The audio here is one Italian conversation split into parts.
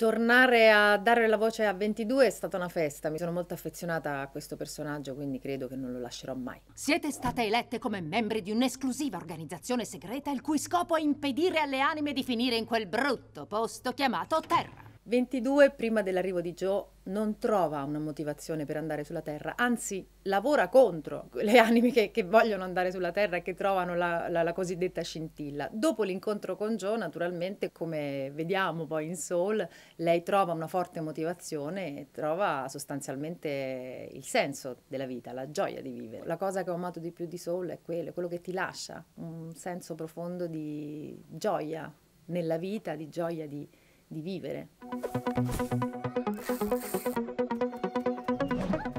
Tornare a dare la voce a 22 è stata una festa, mi sono molto affezionata a questo personaggio, quindi credo che non lo lascerò mai. Siete state elette come membri di un'esclusiva organizzazione segreta il cui scopo è impedire alle anime di finire in quel brutto posto chiamato Terra. 22, prima dell'arrivo di Joe, non trova una motivazione per andare sulla Terra, anzi lavora contro le anime che, che vogliono andare sulla Terra e che trovano la, la, la cosiddetta scintilla. Dopo l'incontro con Joe, naturalmente, come vediamo poi in Soul, lei trova una forte motivazione e trova sostanzialmente il senso della vita, la gioia di vivere. La cosa che ho amato di più di Soul è quello, è quello che ti lascia, un senso profondo di gioia nella vita, di gioia di vivere di vivere.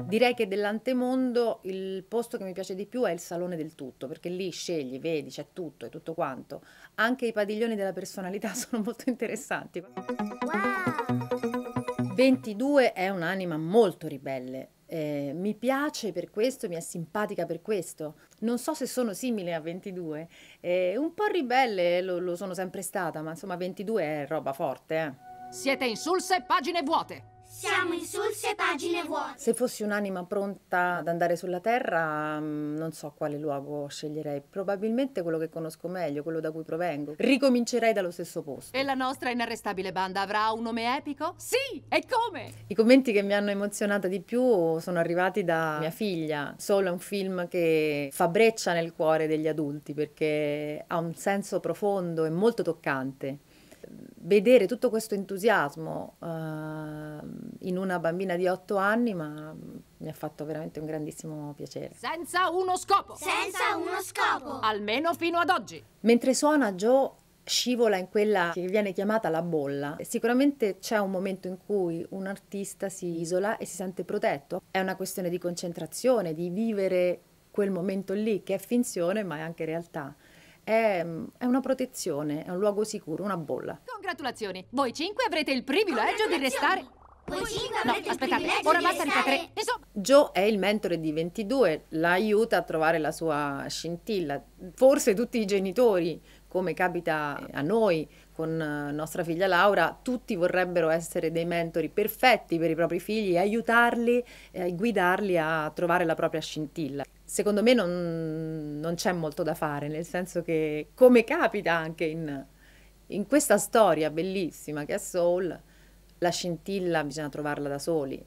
Direi che dell'antemondo il posto che mi piace di più è il salone del tutto, perché lì scegli, vedi, c'è tutto e tutto quanto. Anche i padiglioni della personalità sono molto interessanti. Wow. 22 è un'anima molto ribelle, eh, mi piace per questo, mi è simpatica per questo. Non so se sono simile a 22, eh, un po' ribelle eh, lo, lo, sono sempre stata, ma insomma 22 è roba forte. Eh. Siete insulse pagine vuote. Siamo insulse pagine vuote. Se fossi un'anima pronta ad andare sulla Terra, mm, non so quale luogo sceglierei. Probabilmente quello che conosco meglio, quello da cui provengo. Ricomincerei dallo stesso posto. E la nostra inarrestabile banda avrà un nome epico? Sì! E come? I commenti che mi hanno emozionata di più sono arrivati da mia figlia. Solo è un film che fa breccia nel cuore degli adulti perché ha un senso profondo e molto toccante vedere tutto questo entusiasmo uh, in una bambina di 8 anni ma mi ha fatto veramente un grandissimo piacere. Senza uno scopo! Senza uno scopo! Almeno fino ad oggi! Mentre suona Joe scivola in quella che viene chiamata la bolla. Sicuramente c'è un momento in cui un artista si isola e si sente protetto. È una questione di concentrazione, di vivere quel momento lì che è finzione ma è anche realtà è, mm, è una protezione, è un luogo sicuro, una bolla. Congratulazioni, voi cinque avrete il privilegio di restare... Poi no, aspettate, ora basta ripetere. Insomma. Joe è il mentore di 22, la aiuta a trovare la sua scintilla. Forse tutti i genitori, come capita a noi con eh, nostra figlia Laura, tutti vorrebbero essere dei mentori perfetti per i propri figli aiutarli, eh, guidarli a trovare la propria scintilla. Secondo me non, non c'è molto da fare, nel senso che come capita anche in, in questa storia bellissima che è Soul, la scintilla bisogna trovarla da soli.